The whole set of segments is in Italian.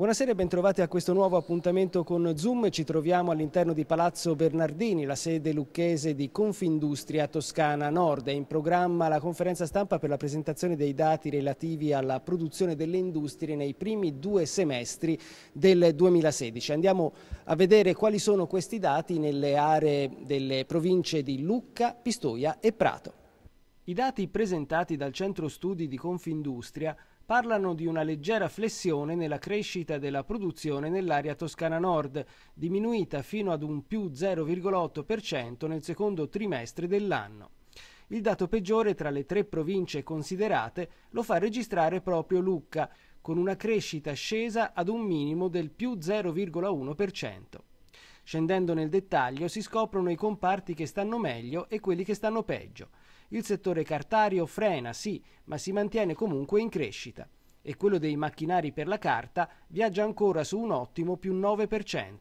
Buonasera e bentrovati a questo nuovo appuntamento con Zoom. Ci troviamo all'interno di Palazzo Bernardini, la sede lucchese di Confindustria Toscana Nord. È in programma la conferenza stampa per la presentazione dei dati relativi alla produzione delle industrie nei primi due semestri del 2016. Andiamo a vedere quali sono questi dati nelle aree delle province di Lucca, Pistoia e Prato. I dati presentati dal Centro Studi di Confindustria parlano di una leggera flessione nella crescita della produzione nell'area toscana nord, diminuita fino ad un più 0,8% nel secondo trimestre dell'anno. Il dato peggiore tra le tre province considerate lo fa registrare proprio Lucca, con una crescita scesa ad un minimo del più 0,1%. Scendendo nel dettaglio si scoprono i comparti che stanno meglio e quelli che stanno peggio il settore cartario frena, sì, ma si mantiene comunque in crescita e quello dei macchinari per la carta viaggia ancora su un ottimo più 9%.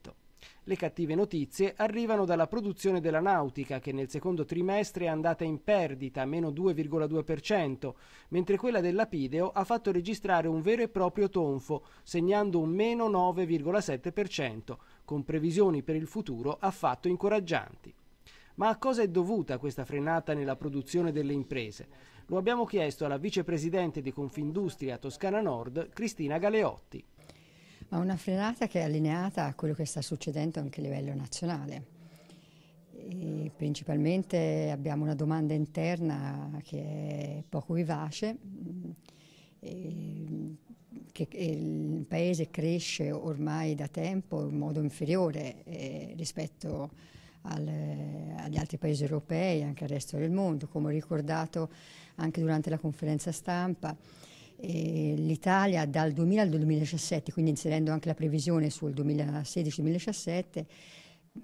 Le cattive notizie arrivano dalla produzione della nautica che nel secondo trimestre è andata in perdita, meno 2,2%, mentre quella del lapideo ha fatto registrare un vero e proprio tonfo, segnando un meno 9,7%, con previsioni per il futuro affatto incoraggianti. Ma a cosa è dovuta questa frenata nella produzione delle imprese? Lo abbiamo chiesto alla vicepresidente di Confindustria Toscana Nord, Cristina Galeotti. Ma una frenata che è allineata a quello che sta succedendo anche a livello nazionale. E principalmente abbiamo una domanda interna che è poco vivace, che il paese cresce ormai da tempo in modo inferiore eh, rispetto a al, agli altri paesi europei, e anche al resto del mondo, come ho ricordato anche durante la conferenza stampa. L'Italia dal 2000 al 2017, quindi inserendo anche la previsione sul 2016-2017,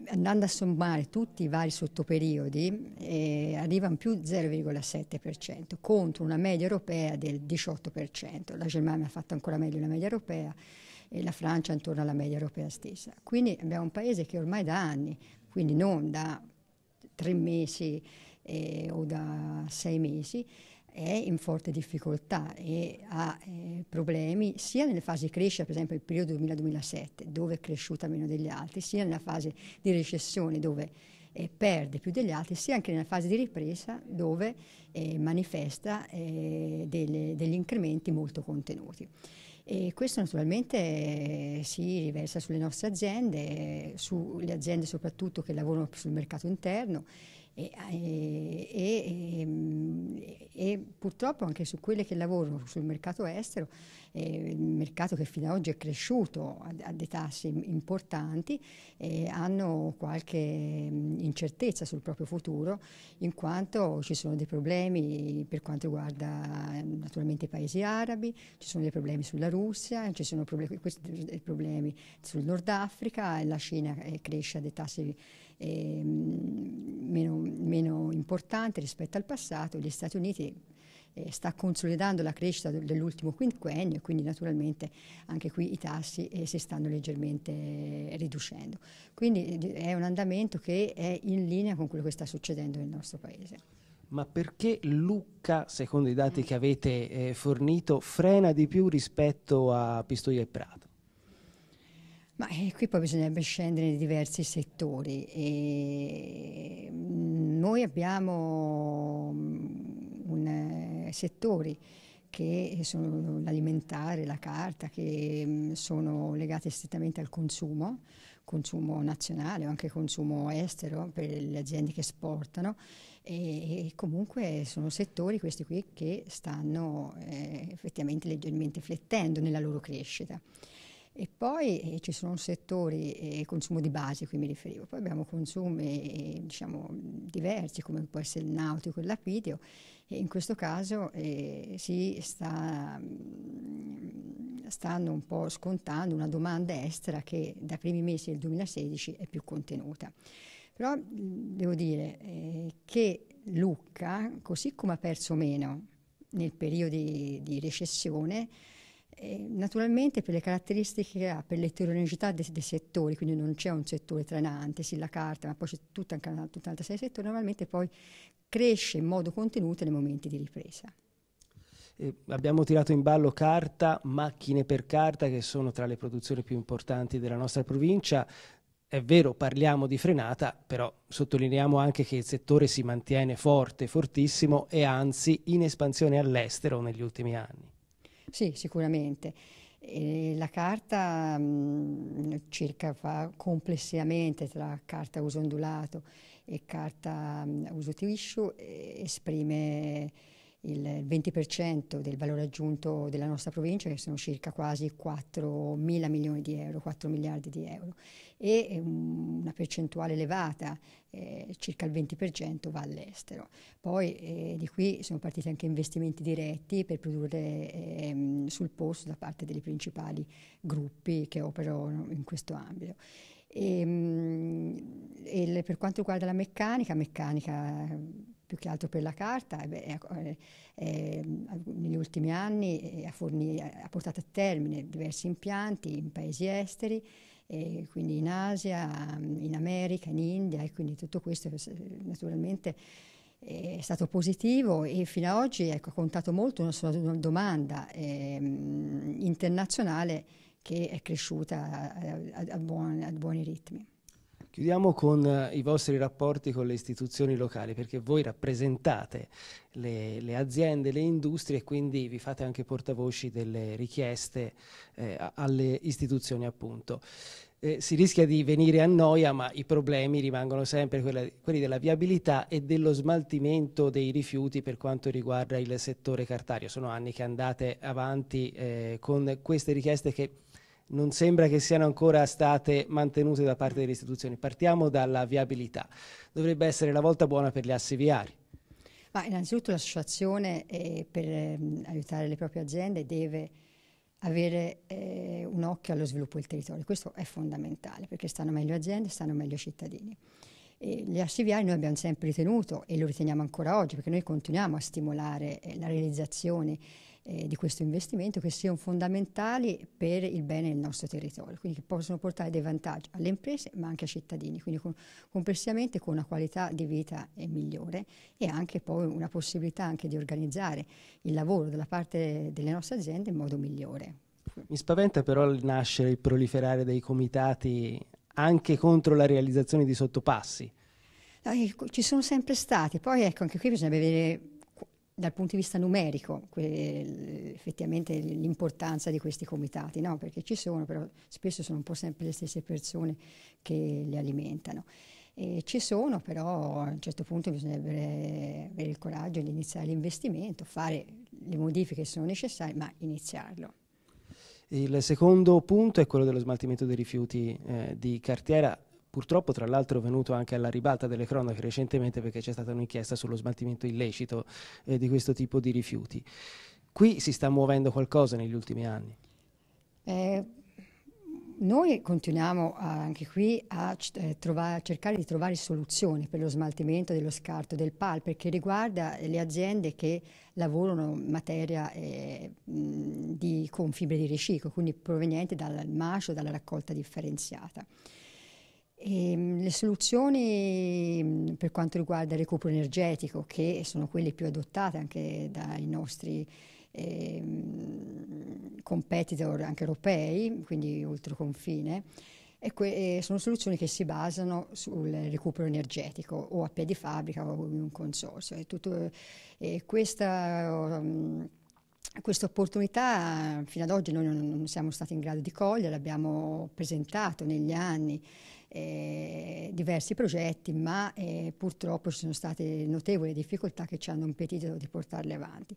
andando a sommare tutti i vari sottoperiodi, eh, arriva a un più 0,7% contro una media europea del 18%. La Germania ha fatto ancora meglio la media europea e la Francia intorno alla media europea stessa. Quindi abbiamo un paese che ormai da anni quindi non da tre mesi eh, o da sei mesi, è in forte difficoltà e ha eh, problemi sia nelle fasi di crescita, per esempio il periodo 2000-2007, dove è cresciuta meno degli altri, sia nella fase di recessione dove eh, perde più degli altri, sia anche nella fase di ripresa dove eh, manifesta eh, delle, degli incrementi molto contenuti. E questo naturalmente si riversa sulle nostre aziende, sulle aziende soprattutto che lavorano sul mercato interno e, eh, e, ehm, e, purtroppo anche su quelle che lavorano sul mercato estero, eh, il mercato che fino ad oggi è cresciuto a, a dei tassi importanti, eh, hanno qualche mm, incertezza sul proprio futuro in quanto ci sono dei problemi per quanto riguarda naturalmente i paesi arabi, ci sono dei problemi sulla Russia, ci sono problemi, eh, problemi sul Nord Africa, la Cina eh, cresce a dei tassi eh, meno, meno, importante rispetto al passato, gli Stati Uniti eh, sta consolidando la crescita dell'ultimo quinquennio e quindi naturalmente anche qui i tassi eh, si stanno leggermente riducendo. Quindi eh, è un andamento che è in linea con quello che sta succedendo nel nostro Paese. Ma perché Lucca, secondo i dati mm. che avete eh, fornito, frena di più rispetto a Pistoia e Prato? Ma eh, qui poi bisognerebbe scendere nei diversi settori. E mm, noi abbiamo mm, un, eh, settori che sono l'alimentare, la carta, che mm, sono legati strettamente al consumo, consumo nazionale o anche consumo estero per le aziende che esportano e, e comunque sono settori questi qui che stanno eh, effettivamente leggermente flettendo nella loro crescita. E poi eh, ci sono settori eh, consumo di base qui mi riferivo, poi abbiamo consumi eh, diciamo, diversi come può essere il nautico e il lapidio e in questo caso eh, si sta, mm, stanno un po' scontando una domanda estera che dai primi mesi del 2016 è più contenuta. Però mm, devo dire eh, che Lucca, così come ha perso meno nel periodo di, di recessione, Naturalmente per le caratteristiche che ah, ha, per l'eterogeneità dei, dei, settori, quindi non c'è un settore trainante, sì la carta, ma poi c'è tutta, tutta, tutta un'altra serie normalmente poi cresce in modo contenuto nei momenti di ripresa. Eh, abbiamo tirato in ballo carta, macchine per carta, che sono tra le produzioni più importanti della nostra provincia. È vero, parliamo di frenata, però sottolineiamo anche che il settore si mantiene forte, fortissimo e anzi in espansione all'estero negli ultimi anni. Sì, sicuramente. E la carta mh, mm, circa fa complessivamente tra carta uso ondulato e carta mh, mm, uso tissue esprime il 20% del valore aggiunto della nostra provincia, che sono circa quasi 4 mila milioni di euro, 4 miliardi di euro, e ehm, una percentuale elevata, eh, circa il 20%, va all'estero. Poi eh, di qui sono partiti anche investimenti diretti per produrre eh, sul posto da parte dei principali gruppi che operano in questo ambito. Ehm, e, mh, per quanto riguarda la meccanica, meccanica più che altro per la carta, eh, beh, eh, negli ultimi anni eh, ha, fornì, ha, portato a termine diversi impianti in paesi esteri, eh, quindi in Asia, in America, in India e quindi tutto questo eh, naturalmente è stato positivo e fino ad oggi ecco, ha contato molto una sola domanda ehm, internazionale che è cresciuta a, a, a, buoni, a buoni ritmi. Chiudiamo con eh, i vostri rapporti con le istituzioni locali, perché voi rappresentate le, le aziende, le industrie e quindi vi fate anche portavoci delle richieste eh, alle istituzioni appunto. Eh, si rischia di venire a noia, ma i problemi rimangono sempre quella, quelli della viabilità e dello smaltimento dei rifiuti per quanto riguarda il settore cartario. Sono anni che andate avanti eh, con queste richieste che non sembra che siano ancora state mantenute da parte delle istituzioni. Partiamo dalla viabilità. Dovrebbe essere la volta buona per gli assi viari. Ma innanzitutto l'associazione eh, per eh, aiutare le proprie aziende deve avere eh, un occhio allo sviluppo del territorio, questo è fondamentale perché stanno meglio aziende, stanno meglio cittadini. E gli assi viari noi abbiamo sempre ritenuto e lo riteniamo ancora oggi perché noi continuiamo a stimolare eh, la realizzazione eh, di questo investimento che siano fondamentali per il bene del nostro territorio, quindi che possono portare dei vantaggi alle imprese ma anche ai cittadini, quindi con, complessivamente con una qualità di vita eh, migliore e anche poi una possibilità anche di organizzare il lavoro da parte delle nostre aziende in modo migliore. Mi spaventa però il nascere, il proliferare dei comitati anche contro la realizzazione di sottopassi. Ecco, ci sono sempre stati, poi ecco anche qui bisogna vedere dal punto di vista numerico que- effettivamente l'importanza di questi comitati, no? perché ci sono, però spesso sono un po' sempre le stesse persone che li alimentano. E ci sono, però a un certo punto bisognerebbe avere il coraggio di iniziare l'investimento, fare le modifiche che sono necessarie, ma iniziarlo. Il secondo punto è quello dello smaltimento dei rifiuti eh, di cartiera purtroppo tra l'altro è venuto anche alla ribalta delle cronache recentemente perché c'è stata un'inchiesta sullo smaltimento illecito eh, di questo tipo di rifiuti. Qui si sta muovendo qualcosa negli ultimi anni? Eh, noi continuiamo a, anche qui a eh, cercare di trovare soluzioni per lo smaltimento dello scarto del PAL perché riguarda le aziende che lavorano in materia eh, di, con fibre di riciclo, quindi provenienti dal macio, dalla raccolta differenziata. E ehm, le soluzioni mm, per quanto riguarda il recupero energetico, che sono quelle più adottate anche dai nostri eh, competitor anche europei, quindi oltre confine, sono soluzioni che si basano sul recupero energetico o a piedi fabbrica o in un consorzio. E tutto, e questa, um, questa opportunità fino ad oggi noi non, non siamo stati in grado di cogliere, l'abbiamo presentato negli anni eh, diversi progetti, ma eh, purtroppo ci sono state notevoli difficoltà che ci hanno impedito di portarli avanti.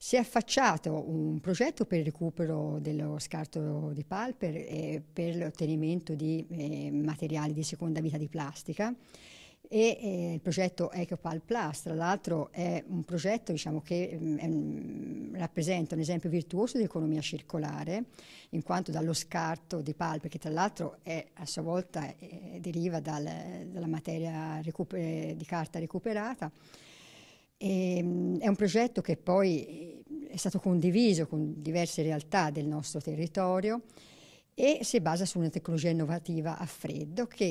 Si è affacciato un progetto per il recupero dello scarto di palper e eh, per l'ottenimento di eh, materiali di seconda vita di plastica e eh, il progetto EcoPal Plus, tra l'altro è un progetto diciamo, che mh, mm, rappresenta un esempio virtuoso di economia circolare, in quanto dallo scarto di palpe, che tra l'altro a sua volta eh, deriva dal, dalla materia eh, di carta recuperata, e, mh, mm, è un progetto che poi eh, è stato condiviso con diverse realtà del nostro territorio, e si basa su una tecnologia innovativa a freddo che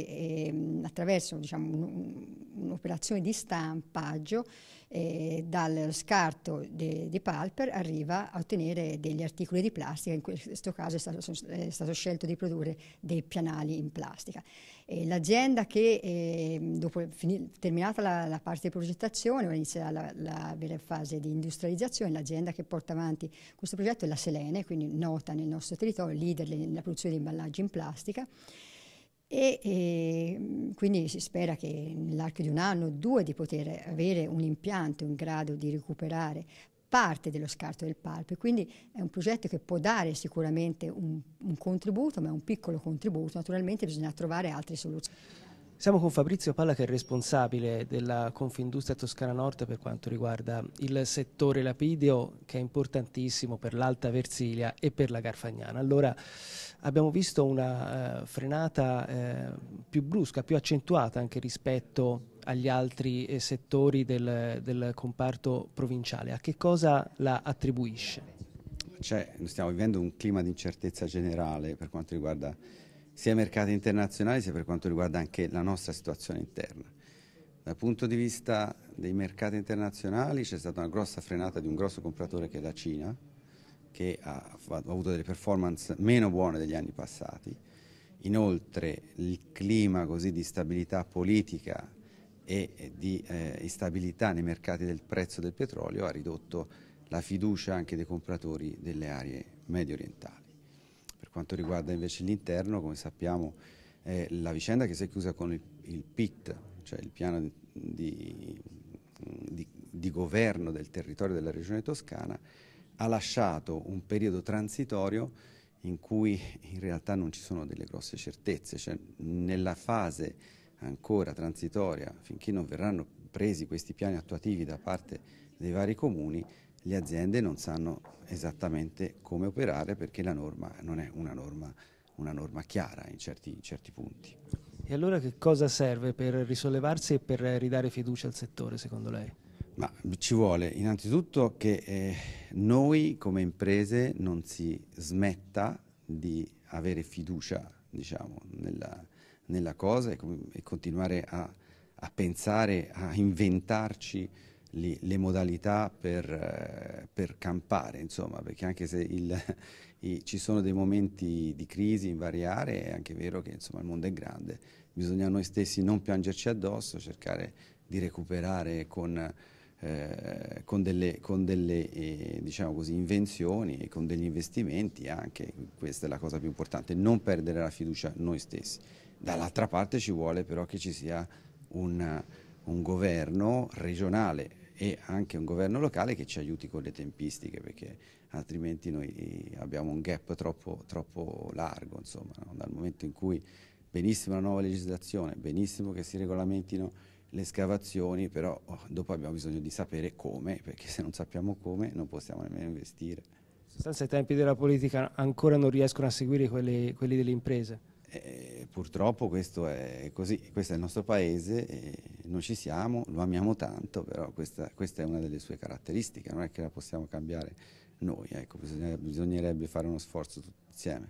ehm, attraverso diciamo, un'operazione di stampaggio eh, dal scarto di Palper arriva a ottenere degli articoli di plastica, in questo caso è stato, è stato scelto di produrre dei pianali in plastica. l'azienda che eh, dopo finì, terminata la, la, parte di progettazione, ora inizia la, la vera fase di industrializzazione, l'azienda che porta avanti questo progetto è la Selene, quindi nota nel nostro territorio, leader nella produzione di imballaggi in plastica. E, e, mm, quindi si spera che nell'arco di un anno o due di poter avere un impianto in grado di recuperare parte dello scarto del palpo e quindi è un progetto che può dare sicuramente un, un contributo ma è un piccolo contributo naturalmente bisogna trovare altre soluzioni siamo con Fabrizio Palla che è responsabile della Confindustria Toscana Nord per quanto riguarda il settore lapideo che è importantissimo per l'Alta Versilia e per la Garfagnana. Allora abbiamo visto una eh, frenata eh, più brusca, più accentuata anche rispetto agli altri eh, settori del, del comparto provinciale. A che cosa la attribuisce? Cioè, stiamo vivendo un clima di incertezza generale per quanto riguarda sia mercati internazionali sia per quanto riguarda anche la nostra situazione interna. Dal punto di vista dei mercati internazionali c'è stata una grossa frenata di un grosso compratore che è la Cina, che ha, ha avuto delle performance meno buone degli anni passati. Inoltre il clima così di stabilità politica e di eh, instabilità nei mercati del prezzo del petrolio ha ridotto la fiducia anche dei compratori delle aree medio orientali quanto riguarda invece l'interno, come sappiamo, è la vicenda che si è chiusa con il, il PIT, cioè il piano di, di, di governo del territorio della regione toscana, ha lasciato un periodo transitorio in cui in realtà non ci sono delle grosse certezze, cioè nella fase ancora transitoria, finché non verranno presi questi piani attuativi da parte dei vari comuni, le aziende non sanno esattamente come operare perché la norma non è una norma, una norma chiara in certi, in certi punti. E allora che cosa serve per risollevarsi e per ridare fiducia al settore secondo lei? Ma ci vuole innanzitutto che eh, noi come imprese non si smetta di avere fiducia diciamo, nella, nella, cosa e, e continuare a, a, pensare, a inventarci li, le modalità per, eh, per, campare, insomma, perché anche se il, i, ci sono dei momenti di crisi in varie aree, è anche vero che insomma, il mondo è grande, bisogna noi stessi non piangerci addosso, cercare di recuperare con... Eh, con delle, con delle eh, diciamo così, invenzioni e con degli investimenti anche, questa è la cosa più importante, non perdere la fiducia noi stessi. Dall'altra parte ci vuole però che ci sia un, un governo regionale e anche un governo locale che ci aiuti con le tempistiche perché altrimenti noi eh, abbiamo un gap troppo, troppo largo, insomma, no? dal momento in cui benissimo la nuova legislazione, benissimo che si regolamentino le scavazioni, però oh, dopo abbiamo bisogno di sapere come, perché se non sappiamo come non possiamo nemmeno investire. In sostanza i tempi della politica ancora non riescono a seguire quelli, quelli delle imprese. E eh, purtroppo questo è così, questo è il nostro paese, noi ci siamo, lo amiamo tanto, però questa, questa, è una delle sue caratteristiche, non è che la possiamo cambiare noi, ecco, bisognerebbe fare uno sforzo tutti insieme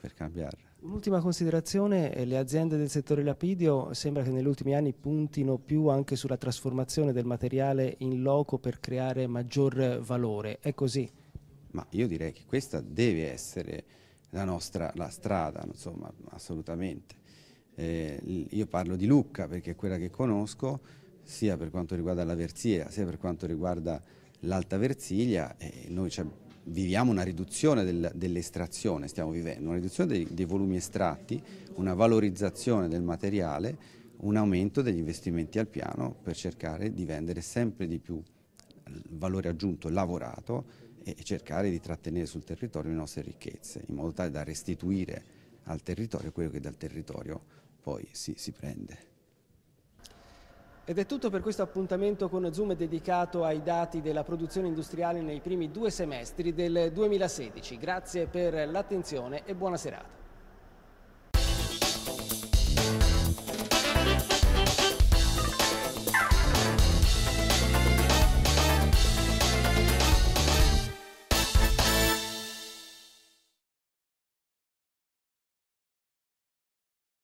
per cambiarla. Un'ultima considerazione, eh, le aziende del settore lapidio sembra che negli ultimi anni puntino più anche sulla trasformazione del materiale in loco per creare maggior valore, è così? Ma io direi che questa deve essere la nostra la strada, insomma, assolutamente. Eh, io parlo di Lucca perché è quella che conosco sia per quanto riguarda la Versia, sia per quanto riguarda l'Alta Versiglia, eh, noi viviamo una riduzione del, dell'estrazione, stiamo vivendo una riduzione dei, dei, volumi estratti, una valorizzazione del materiale, un aumento degli investimenti al piano per cercare di vendere sempre di più valore aggiunto lavorato e cercare di trattenere sul territorio le nostre ricchezze, in modo tale da restituire al territorio quello che dal territorio poi si, si prende. Ed è tutto per questo appuntamento con Zoom dedicato ai dati della produzione industriale nei primi due semestri del 2016. Grazie per l'attenzione e buona serata.